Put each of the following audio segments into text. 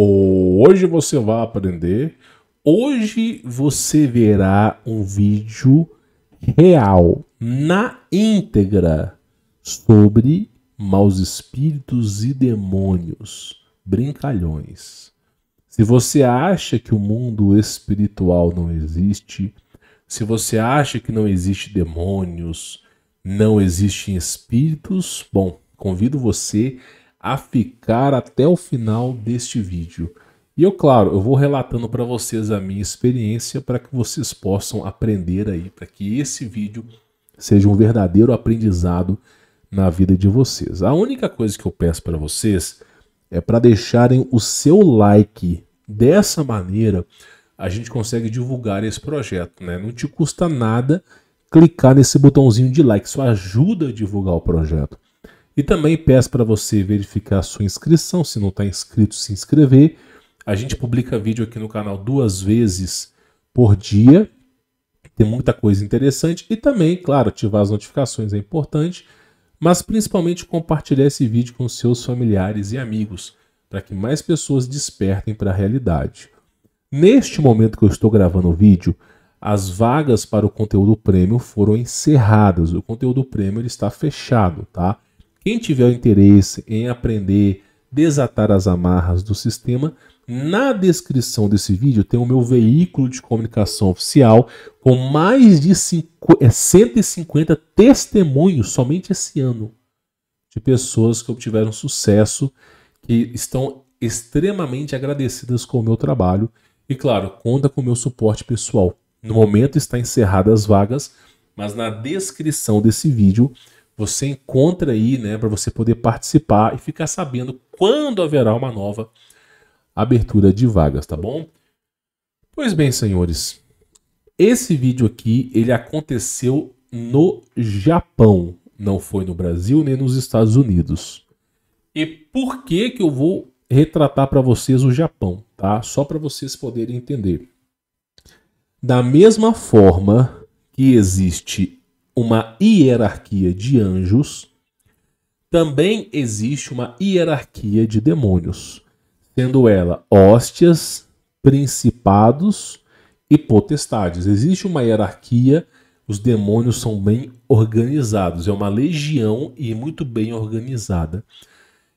hoje você vai aprender, hoje você verá um vídeo real, na íntegra, sobre maus espíritos e demônios, brincalhões. Se você acha que o mundo espiritual não existe, se você acha que não existe demônios, não existem espíritos, bom, convido você a ficar até o final deste vídeo. E eu, claro, eu vou relatando para vocês a minha experiência para que vocês possam aprender aí, para que esse vídeo seja um verdadeiro aprendizado na vida de vocês. A única coisa que eu peço para vocês é para deixarem o seu like. Dessa maneira, a gente consegue divulgar esse projeto, né? Não te custa nada clicar nesse botãozinho de like, isso ajuda a divulgar o projeto. E também peço para você verificar a sua inscrição, se não está inscrito, se inscrever. A gente publica vídeo aqui no canal duas vezes por dia. Tem muita coisa interessante. E também, claro, ativar as notificações é importante, mas principalmente compartilhar esse vídeo com seus familiares e amigos, para que mais pessoas despertem para a realidade. Neste momento que eu estou gravando o vídeo, as vagas para o conteúdo prêmio foram encerradas. O conteúdo prêmio está fechado, tá? Quem tiver o interesse em aprender desatar as amarras do sistema, na descrição desse vídeo tem o meu veículo de comunicação oficial com mais de 150 é, testemunhos somente esse ano de pessoas que obtiveram sucesso, que estão extremamente agradecidas com o meu trabalho e, claro, conta com o meu suporte pessoal. No momento está encerradas as vagas, mas na descrição desse vídeo você encontra aí, né, para você poder participar e ficar sabendo quando haverá uma nova abertura de vagas, tá bom? Pois bem, senhores, esse vídeo aqui ele aconteceu no Japão, não foi no Brasil nem nos Estados Unidos. E por que que eu vou retratar para vocês o Japão, tá? Só para vocês poderem entender. Da mesma forma que existe uma hierarquia de anjos, também existe uma hierarquia de demônios, sendo ela hóstias, principados e potestades. Existe uma hierarquia, os demônios são bem organizados, é uma legião e muito bem organizada.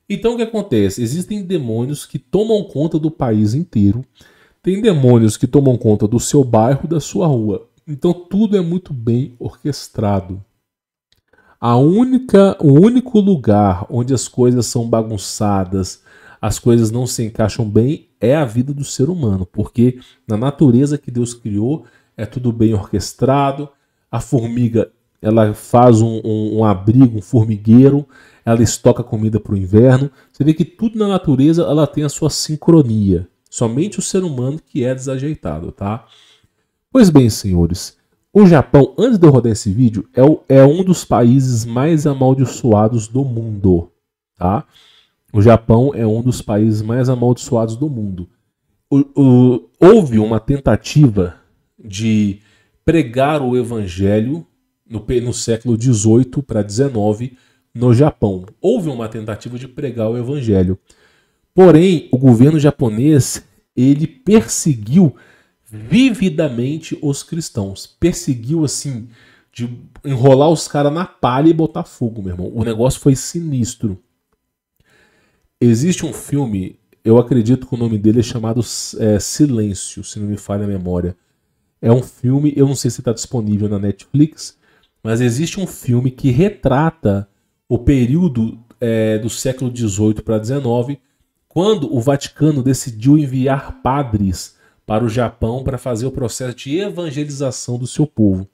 Então o que acontece? Existem demônios que tomam conta do país inteiro, tem demônios que tomam conta do seu bairro, da sua rua. Então tudo é muito bem orquestrado. A única, o único lugar onde as coisas são bagunçadas, as coisas não se encaixam bem, é a vida do ser humano, porque na natureza que Deus criou é tudo bem orquestrado. A formiga ela faz um, um, um abrigo, um formigueiro, ela estoca comida para o inverno. Você vê que tudo na natureza ela tem a sua sincronia. Somente o ser humano que é desajeitado, tá? Pois bem, senhores, o Japão, antes de eu rodar esse vídeo, é, o, é um dos países mais amaldiçoados do mundo, tá? O Japão é um dos países mais amaldiçoados do mundo. O, o, houve uma tentativa de pregar o evangelho no, no século 18 para 19 no Japão. Houve uma tentativa de pregar o evangelho. Porém, o governo japonês ele perseguiu vividamente os cristãos. Perseguiu assim, de enrolar os caras na palha e botar fogo, meu irmão. O negócio foi sinistro. Existe um filme, eu acredito que o nome dele é chamado é, Silêncio, se não me falha a memória. É um filme, eu não sei se está disponível na Netflix, mas existe um filme que retrata o período é, do século XVIII para XIX, quando o Vaticano decidiu enviar padres para o Japão para fazer o processo de evangelização do seu povo.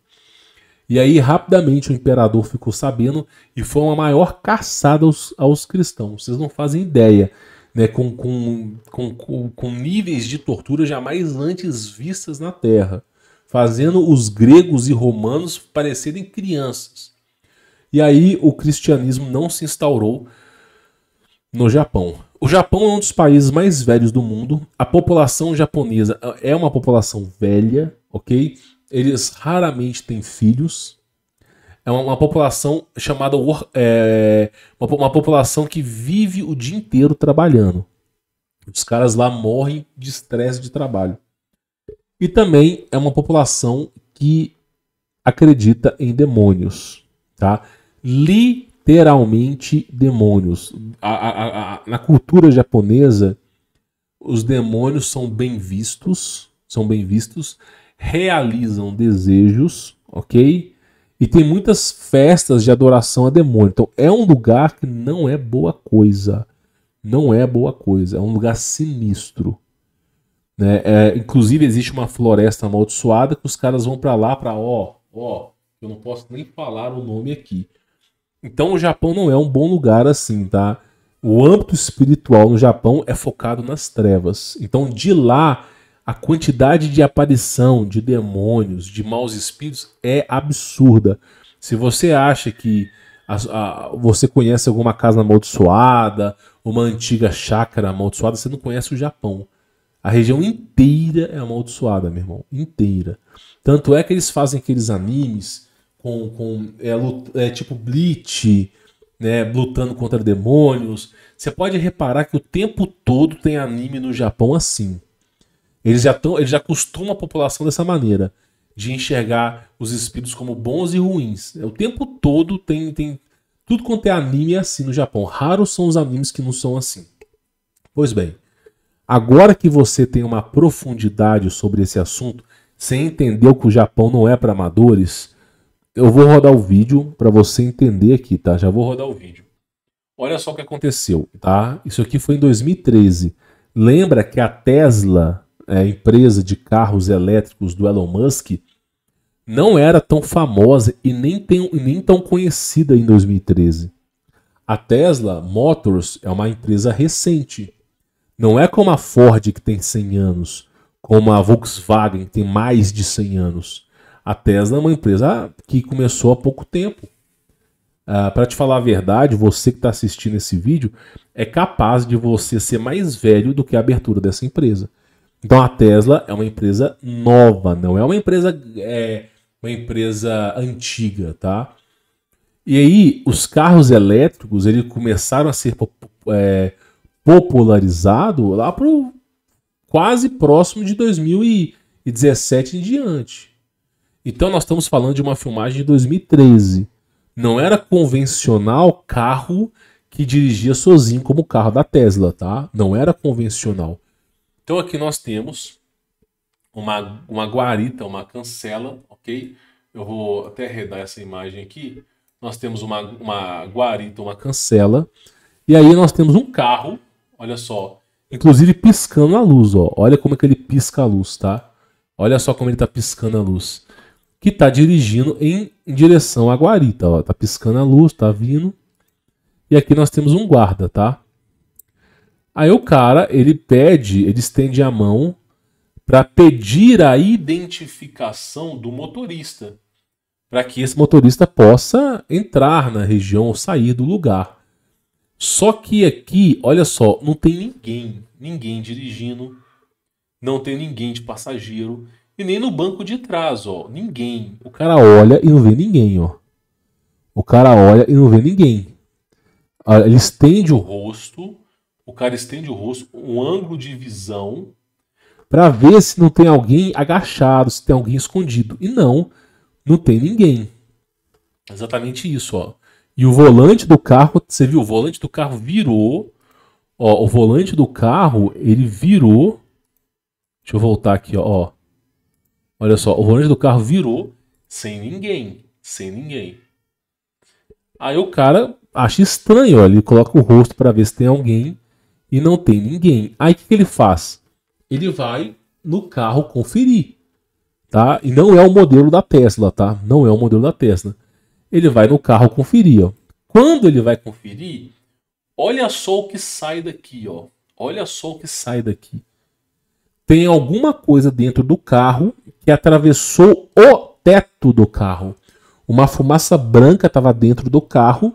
E aí, rapidamente, o imperador ficou sabendo e foi uma maior caçada aos, aos cristãos. Vocês não fazem ideia, né? Com, com, com, com, níveis de tortura jamais antes vistas na Terra, fazendo os gregos e romanos parecerem crianças. E aí, o cristianismo não se instaurou no Japão. O Japão é um dos países mais velhos do mundo. A população japonesa é uma população velha, ok? Eles raramente têm filhos. É uma, uma população chamada. É, uma, uma população que vive o dia inteiro trabalhando. Os caras lá morrem de estresse de trabalho. E também é uma população que acredita em demônios, tá? literalmente demônios. A, a, a, na cultura japonesa, os demônios são bem vistos, são bem vistos, realizam desejos, ok? E tem muitas festas de adoração a demônio. Então é um lugar que não é boa coisa. Não é boa coisa. É um lugar sinistro. Né? É, inclusive existe uma floresta amaldiçoada que os caras vão para lá para ó, ó, eu não posso nem falar o nome aqui. Então o Japão não é um bom lugar assim, tá? O âmbito espiritual no Japão é focado nas trevas. Então de lá a quantidade de aparição de demônios, de maus espíritos é absurda. Se você acha que a, a, você conhece alguma casa amaldiçoada, uma antiga chácara amaldiçoada, você não conhece o Japão. A região inteira é amaldiçoada, meu irmão. Inteira. Tanto é que eles fazem aqueles animes com, com é, é, tipo Bleach, né, lutando contra demônios. Você pode reparar que o tempo todo tem anime no Japão assim. Eles já, tão, eles já costumam a população dessa maneira, de enxergar os espíritos como bons e ruins. É, o tempo todo tem, tem tudo quanto é anime é assim no Japão. Raros são os animes que não são assim. Pois bem, agora que você tem uma profundidade sobre esse assunto, sem entender que o Japão não é para amadores, eu vou rodar o vídeo para você entender aqui, tá? Já vou rodar o vídeo. Olha só o que aconteceu, tá? Isso aqui foi em 2013. Lembra que a Tesla, é, a empresa de carros elétricos do Elon Musk, não era tão famosa e nem, tem, nem tão conhecida em 2013. A Tesla Motors é uma empresa recente. Não é como a Ford que tem 100 anos, como a Volkswagen que tem mais de 100 anos. A Tesla é uma empresa que começou há pouco tempo. Uh, ah, para te falar a verdade, você que está assistindo esse vídeo é capaz de você ser mais velho do que a abertura dessa empresa. Então a Tesla é uma empresa nova, não é uma empresa é, uma empresa antiga, tá? E aí os carros elétricos eles começaram a ser é, popularizado lá pro quase próximo de 2017 em diante. Então nós estamos falando de uma filmagem de 2013. Não era convencional carro que dirigia sozinho como o carro da Tesla, tá? Não era convencional. Então aqui nós temos uma, uma guarita, uma cancela, ok? Eu vou até redar essa imagem aqui. Nós temos uma, uma guarita, uma cancela. E aí nós temos um carro, olha só, inclusive piscando a luz, ó. Olha como é que ele pisca a luz, tá? Olha só como ele tá piscando a luz que está dirigindo em, em, direção à guarita. Ó. Tá piscando a luz, tá vindo. E aqui nós temos um guarda, tá? Aí o cara, ele pede, ele estende a mão para pedir a identificação do motorista, para que esse motorista possa entrar na região ou sair do lugar. Só que aqui, olha só, não tem ninguém, ninguém dirigindo, não tem ninguém de passageiro. E nem no banco de trás, ó. Ninguém. O cara olha e não vê ninguém, ó. O cara olha e não vê ninguém. Ah, ele estende o rosto. O cara estende o rosto, um ângulo de visão, para ver se não tem alguém agachado, se tem alguém escondido. E não, não tem ninguém. Exatamente isso, ó. E o volante do carro, você viu, o volante do carro virou. Ó, o volante do carro, ele virou. Deixa eu voltar aqui, ó. Olha só, o volante do carro virou sem ninguém. Sem ninguém. Aí o cara acha estranho, ó, ele coloca o rosto para ver se tem alguém e não tem ninguém. Aí o que, que ele faz? Ele vai no carro conferir, tá? E não é o modelo da Tesla, tá? Não é o modelo da Tesla. Ele vai no carro conferir, ó. Quando ele vai conferir, olha só o que sai daqui, ó. Olha só o que sai daqui tem alguma coisa dentro do carro que atravessou o teto do carro. Uma fumaça branca estava dentro do carro.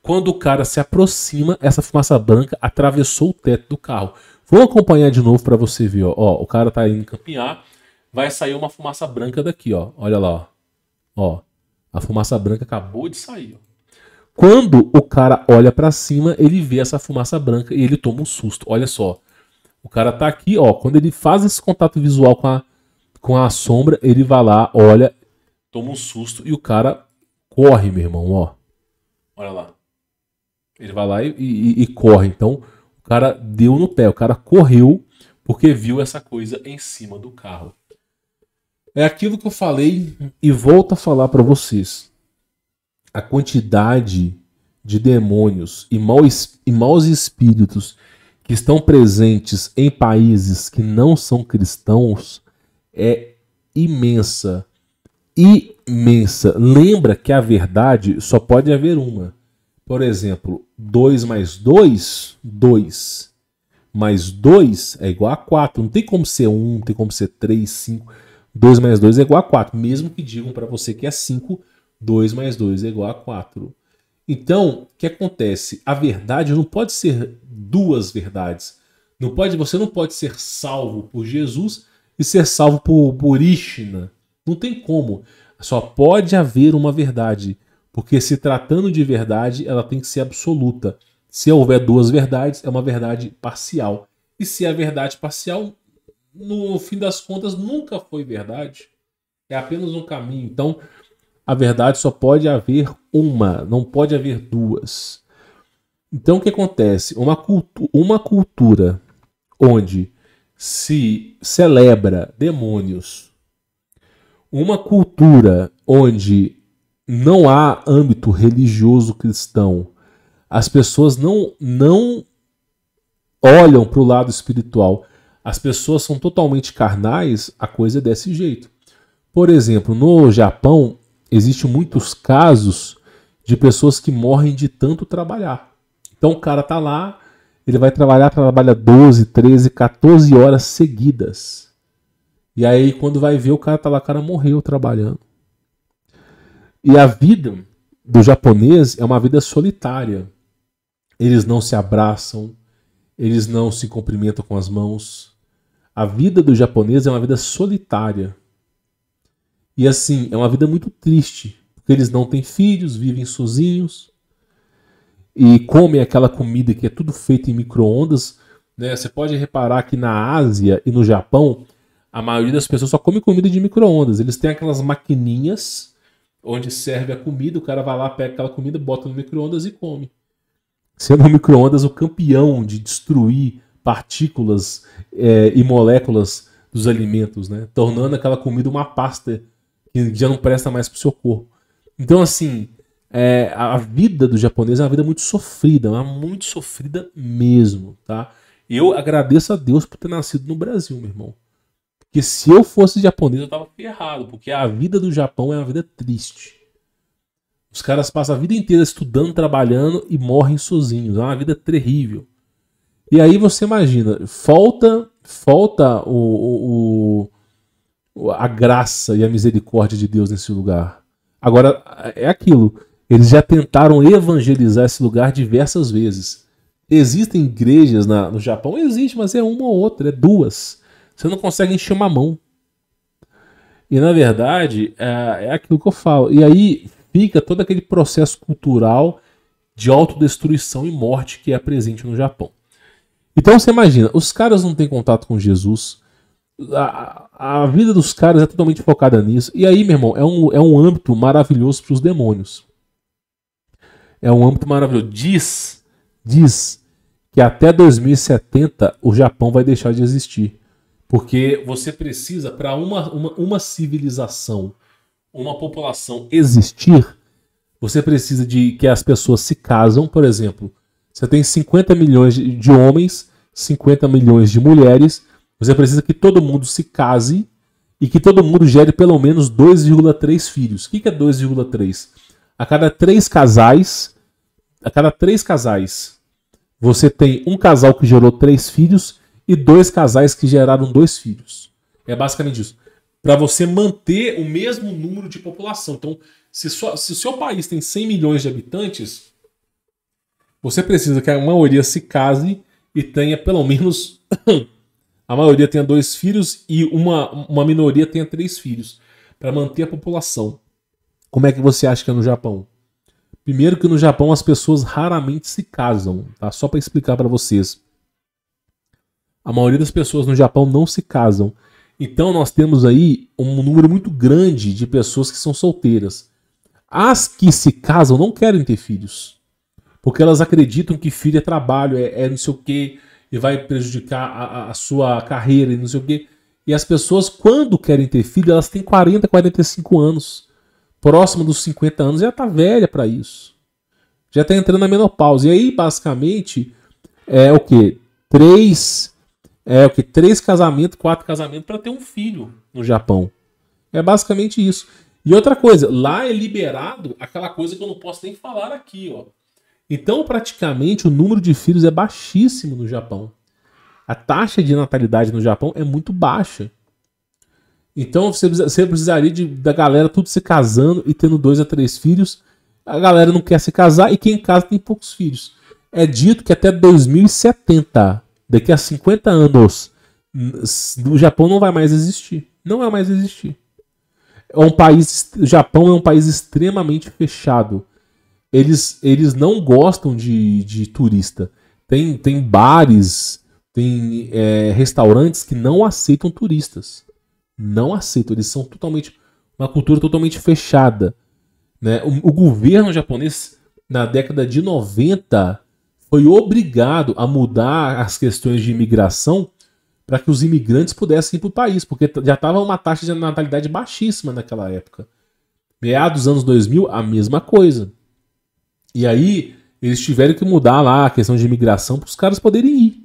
Quando o cara se aproxima, essa fumaça branca atravessou o teto do carro. Vou acompanhar de novo para você ver. Ó. ó. o cara tá indo campear. vai sair uma fumaça branca daqui, ó. Olha lá, ó. ó a fumaça branca acabou de sair. Ó. Quando o cara olha para cima, ele vê essa fumaça branca e ele toma um susto. Olha só. O cara tá aqui, ó. Quando ele faz esse contato visual com a, com a sombra, ele vai lá, olha, toma um susto e o cara corre, meu irmão, ó. Olha lá. Ele vai lá e, e, e corre. Então, o cara deu no pé, o cara correu porque viu essa coisa em cima do carro. É aquilo que eu falei e volto a falar para vocês. A quantidade de demônios e maus, e maus espíritos que estão presentes em países que não são cristãos é imensa. Imensa. Lembra que a verdade só pode haver uma. Por exemplo, 2 mais 2, 2. Mais 2 é igual a 4. Não tem como ser 1, um, tem como ser 3, 5. 2 mais 2 é igual a 4. Mesmo que digam para você que é 5, 2 mais 2 é igual a 4. Então, o que acontece? A verdade não pode ser duas verdades. Não pode, você não pode ser salvo por Jesus e ser salvo por, por Não tem como. Só pode haver uma verdade, porque se tratando de verdade, ela tem que ser absoluta. Se houver duas verdades, é uma verdade parcial. E se a é verdade parcial, no fim das contas, nunca foi verdade. É apenas um caminho. Então, a verdade só pode haver uma, não pode haver duas. Então o que acontece? Uma, cultu uma cultura onde se celebra demônios, uma cultura onde não há âmbito religioso cristão, as pessoas não, não olham para o lado espiritual, as pessoas são totalmente carnais, a coisa é desse jeito. Por exemplo, no Japão, Existem muitos casos de pessoas que morrem de tanto trabalhar. Então o cara tá lá, ele vai trabalhar, trabalha 12, 13, 14 horas seguidas. E aí quando vai ver o cara tá lá, o cara morreu trabalhando. E a vida do japonês é uma vida solitária. Eles não se abraçam, eles não se cumprimentam com as mãos. A vida do japonês é uma vida solitária. E assim, é uma vida muito triste, porque eles não têm filhos, vivem sozinhos e comem aquela comida que é tudo feito em micro-ondas. Né? Você pode reparar que na Ásia e no Japão, a maioria das pessoas só come comida de micro-ondas. Eles têm aquelas maquininhas onde serve a comida, o cara vai lá, pega aquela comida, bota no micro-ondas e come. Sendo o micro-ondas o campeão de destruir partículas é, e moléculas dos alimentos, né? tornando aquela comida uma pasta que já não presta mais pro seu corpo. Então, assim, é, a vida do japonês é uma vida muito sofrida, mas muito sofrida mesmo, tá? Eu agradeço a Deus por ter nascido no Brasil, meu irmão. Porque se eu fosse japonês, eu tava ferrado, porque a vida do Japão é uma vida triste. Os caras passam a vida inteira estudando, trabalhando e morrem sozinhos. É uma vida terrível. E aí você imagina, falta falta o, o, a graça e a misericórdia de Deus nesse lugar. Agora, é aquilo. Eles já tentaram evangelizar esse lugar diversas vezes. Existem igrejas na, no Japão? Existe, mas é uma ou outra, é duas. Você não consegue encher uma mão. E na verdade, é, é aquilo que eu falo. E aí fica todo aquele processo cultural de autodestruição e morte que é presente no Japão. Então você imagina, os caras não têm contato com Jesus, a, a vida dos caras é totalmente focada nisso. E aí, meu irmão, é um, é um âmbito maravilhoso para os demônios. É um âmbito maravilhoso. Diz, diz que até 2070 o Japão vai deixar de existir. Porque você precisa, para uma, uma, uma civilização, uma população existir, você precisa de que as pessoas se casam, por exemplo. Você tem 50 milhões de homens, 50 milhões de mulheres, você precisa que todo mundo se case e que todo mundo gere pelo menos 2,3 filhos. O que, é 2,3? A cada três casais, a cada três casais, você tem um casal que gerou três filhos e dois casais que geraram dois filhos. É basicamente isso. Para você manter o mesmo número de população. Então, se, sua, se o seu país tem 100 milhões de habitantes, você precisa que a maioria se case e tenha pelo menos a maioria tenha dois filhos e uma, uma minoria tenha três filhos, para manter a população. Como é que você acha que é no Japão? Primeiro que no Japão as pessoas raramente se casam, tá? Só para explicar para vocês. A maioria das pessoas no Japão não se casam. Então nós temos aí um número muito grande de pessoas que são solteiras. As que se casam não querem ter filhos. Porque elas acreditam que filho é trabalho, é, é não sei o quê, e vai prejudicar a, a sua carreira e não sei o quê. E as pessoas, quando querem ter filho, elas têm 40, 45 anos. Próximo dos 50 anos já tá velha para isso. Já tá entrando na menopausa. E aí, basicamente, é o que? Três. É o que? Três casamentos, quatro casamentos para ter um filho no Japão. É basicamente isso. E outra coisa, lá é liberado aquela coisa que eu não posso nem falar aqui, ó. Então, praticamente, o número de filhos é baixíssimo no Japão. A taxa de natalidade no Japão é muito baixa. Então, você, precisaria de, da galera tudo se casando e tendo dois a três filhos. A galera não quer se casar e quem casa tem poucos filhos. É dito que até 2070, daqui a 50 anos, o Japão não vai mais existir. Não vai mais existir. É um país, o Japão é um país extremamente fechado eles, eles não gostam de, de turista. Tem, tem bares, tem é, restaurantes que não aceitam turistas. Não aceitam. Eles são totalmente. Uma cultura totalmente fechada. Né? O, o governo japonês, na década de 90, foi obrigado a mudar as questões de imigração para que os imigrantes pudessem ir para o país, porque já estava uma taxa de natalidade baixíssima naquela época. Meados dos anos 2000, a mesma coisa. E aí eles tiveram que mudar lá a questão de imigração para os caras poderem ir.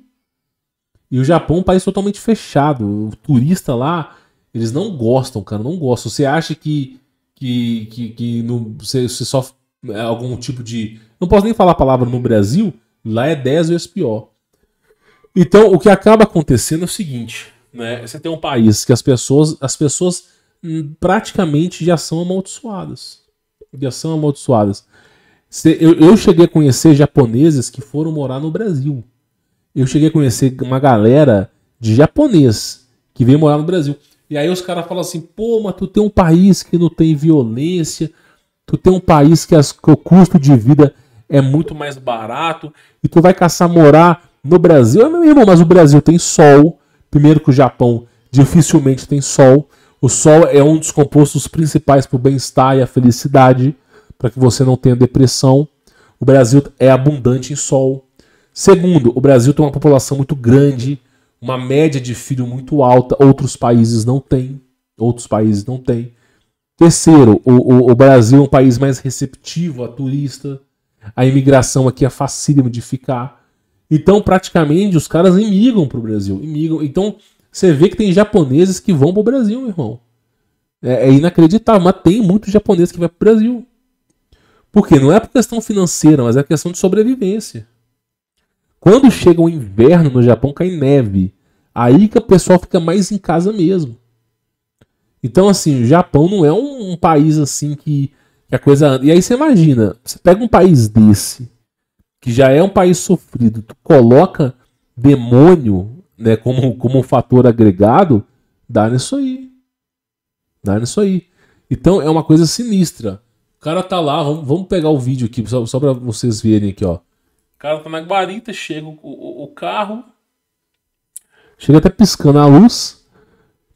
E o Japão é um país totalmente fechado. O turista lá, eles não gostam, cara, não gostam. Você acha que que, que, que no, você, você só é algum tipo de. Não posso nem falar a palavra no Brasil, lá é 10 vezes pior. Então, o que acaba acontecendo é o seguinte: né? você tem um país que as pessoas, as pessoas praticamente já são amaldiçoadas. Já são amaldiçoadas. Eu, eu cheguei a conhecer japoneses que foram morar no Brasil. Eu cheguei a conhecer uma galera de japonês que veio morar no Brasil. E aí os caras falam assim: pô, mas tu tem um país que não tem violência, tu tem um país que, as, que o custo de vida é muito mais barato, e tu vai caçar morar no Brasil. É meu irmão, mas o Brasil tem sol. Primeiro que o Japão dificilmente tem sol. O sol é um dos compostos principais para o bem-estar e a felicidade para que você não tenha depressão. O Brasil é abundante em sol. Segundo, o Brasil tem uma população muito grande, uma média de filho muito alta, outros países não têm. Outros países não têm. Terceiro, o, o, o Brasil é um país mais receptivo a turista. A imigração aqui é fácil de ficar. Então, praticamente, os caras imigram para o Brasil. Imigram. Então, você vê que tem japoneses que vão para o Brasil, meu irmão. É, é inacreditável, mas tem muito japonês que vai para o Brasil. Porque não é por questão financeira, mas é questão de sobrevivência. Quando chega o inverno no Japão, cai neve. Aí que o pessoal fica mais em casa mesmo. Então, assim, o Japão não é um, um país assim que, que, a coisa anda. E aí você imagina, você pega um país desse, que já é um país sofrido, tu coloca demônio né, como, como um fator agregado, dá nisso aí. Dá nisso aí. Então é uma coisa sinistra. O cara tá lá, vamos, vamos pegar o vídeo aqui, só, só pra vocês verem aqui, ó. O cara tá na guarita, chega o, o, o carro. Chega até piscando a luz.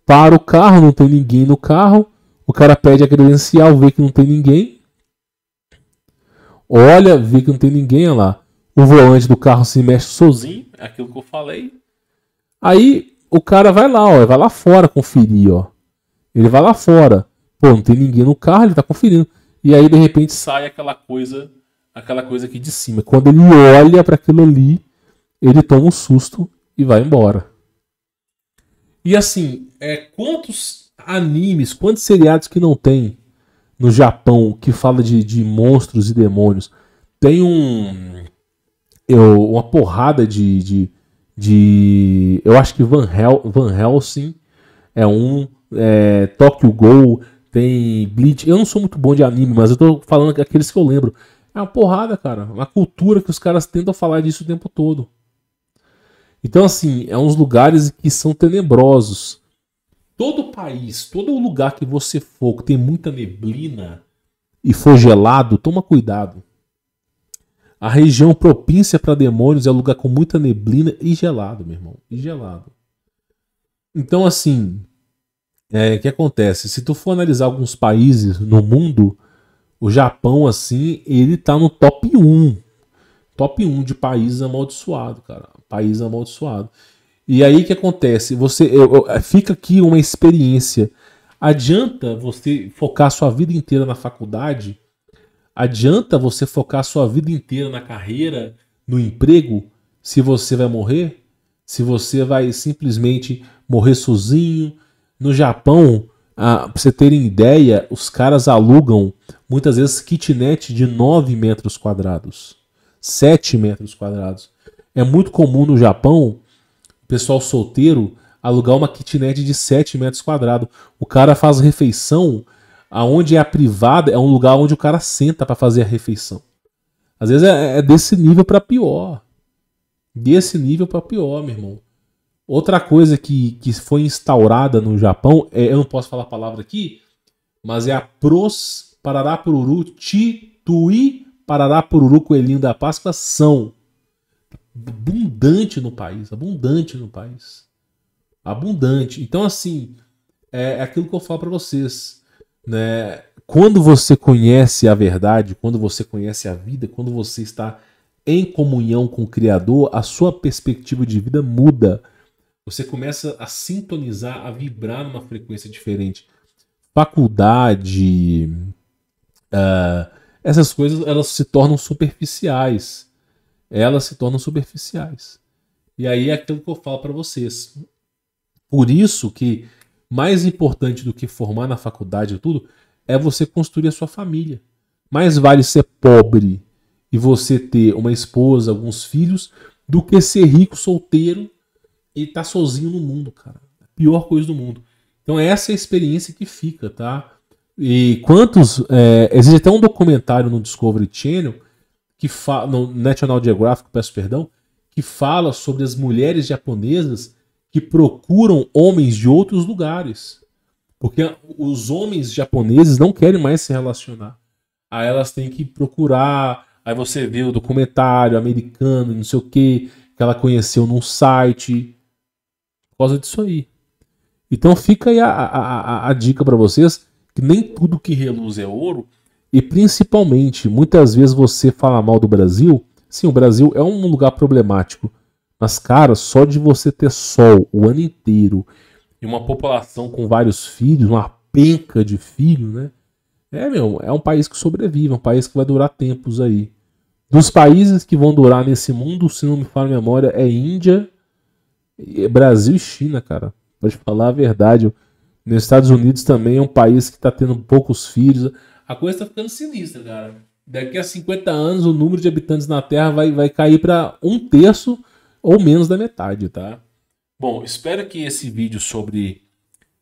Para o carro, não tem ninguém no carro. O cara pede a credencial, vê que não tem ninguém. Olha, vê que não tem ninguém, olha lá. O volante do carro se mexe sozinho, é aquilo que eu falei. Aí o cara vai lá, ó, vai lá fora conferir, ó. Ele vai lá fora. Pô, não tem ninguém no carro, ele tá conferindo. E aí, de repente, sai aquela coisa, aquela coisa aqui de cima. Quando ele olha para aquilo ali, ele toma um susto e vai embora. E assim, é, quantos animes, quantos seriados que não tem no Japão que fala de, de monstros e demônios? Tem um. Eu, é, uma porrada de, de, de. Eu acho que Van, Hel Van Helsing é um. É, Tokyo Ghoul tem Bleach. Eu não sou muito bom de anime, mas eu tô falando aqueles que eu lembro. É uma porrada, cara. Uma cultura que os caras tentam falar disso o tempo todo. Então, assim, é uns lugares que são tenebrosos. Todo país, todo lugar que você for, que tem muita neblina e for gelado, toma cuidado. A região propícia para demônios é um lugar com muita neblina e gelado, meu irmão. E gelado. Então, assim, é, que acontece? Se tu for analisar alguns países no mundo, o Japão, assim, ele tá no top 1. Top 1 de país amaldiçoado, cara. País amaldiçoado. E aí que acontece? Você eu, eu, é, fica aqui uma experiência. Adianta você focar sua vida inteira na faculdade? Adianta você focar sua vida inteira na carreira, no emprego, se você vai morrer? Se você vai simplesmente morrer sozinho, no Japão, ah, pra você terem ideia, os caras alugam muitas vezes kitnet de 9 metros quadrados, 7 metros quadrados. É muito comum no Japão, o pessoal solteiro, alugar uma kitnet de 7 metros quadrados. O cara faz refeição, aonde é a privada, é um lugar onde o cara senta para fazer a refeição. Às vezes é, é desse nível para pior. Desse nível para pior, meu irmão. Outra coisa que, que foi instaurada no Japão, é, eu não posso falar a palavra aqui, mas é a pros pararapururu titui Pururu, coelhinho da Páscoa são abundante no país, abundante no país. Abundante. Então assim, é, é aquilo que eu falo para vocês, né? Quando você conhece a verdade, quando você conhece a vida, quando você está em comunhão com o Criador, a sua perspectiva de vida muda. Você começa a sintonizar, a vibrar numa frequência diferente. Faculdade, uh, essas coisas elas se tornam superficiais. Elas se tornam superficiais. E aí é aquilo que eu falo para vocês. Por isso que mais importante do que formar na faculdade e tudo é você construir a sua família. Mais vale ser pobre e você ter uma esposa, alguns filhos, do que ser rico solteiro e tá sozinho no mundo, cara. Pior coisa do mundo. Então é essa é a experiência que fica, tá? E quantos. É, existe até um documentário no Discovery Channel, que fala, no National Geographic, peço perdão, que fala sobre as mulheres japonesas que procuram homens de outros lugares. Porque os homens japoneses não querem mais se relacionar. Aí elas têm que procurar. Aí você vê o documentário americano, não sei o que, que ela conheceu num site por causa disso aí. Então fica aí a, a, a, a dica para vocês que nem tudo que reluz é ouro e principalmente muitas vezes você fala mal do Brasil. Sim, o Brasil é um lugar problemático, mas cara, só de você ter sol o ano inteiro e uma população com vários filhos, uma penca de filhos, né? É, meu, é um país que sobrevive, é um país que vai durar tempos aí. Dos países que vão durar nesse mundo, se não me falo a memória, é Índia Brasil e China, cara. Pode falar a verdade. Nos Estados Unidos também é um país que está tendo poucos filhos. A coisa está ficando sinistra, cara. Daqui a 50 anos, o número de habitantes na Terra vai, vai cair para um terço ou menos da metade, tá? Bom, espero que esse vídeo sobre,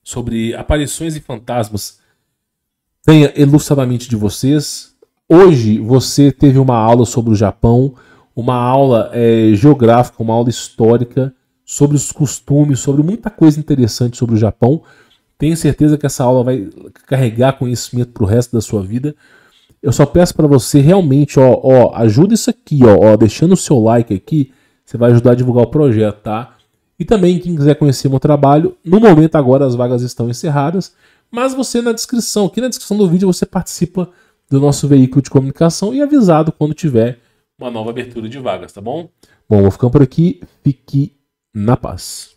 sobre aparições e fantasmas tenha ilustrado a mente de vocês. Hoje você teve uma aula sobre o Japão, uma aula é, geográfica, uma aula histórica sobre os costumes, sobre muita coisa interessante sobre o Japão. Tenho certeza que essa aula vai carregar conhecimento para o resto da sua vida. Eu só peço para você realmente, ó, ó, ajuda isso aqui, ó, ó, deixando o seu like aqui, você vai ajudar a divulgar o projeto, tá? E também quem quiser conhecer meu trabalho, no momento agora as vagas estão encerradas, mas você na descrição, aqui na descrição do vídeo você participa do nosso veículo de comunicação e avisado quando tiver uma nova abertura de vagas, tá bom? Bom, vou ficando por aqui. Fique na paz.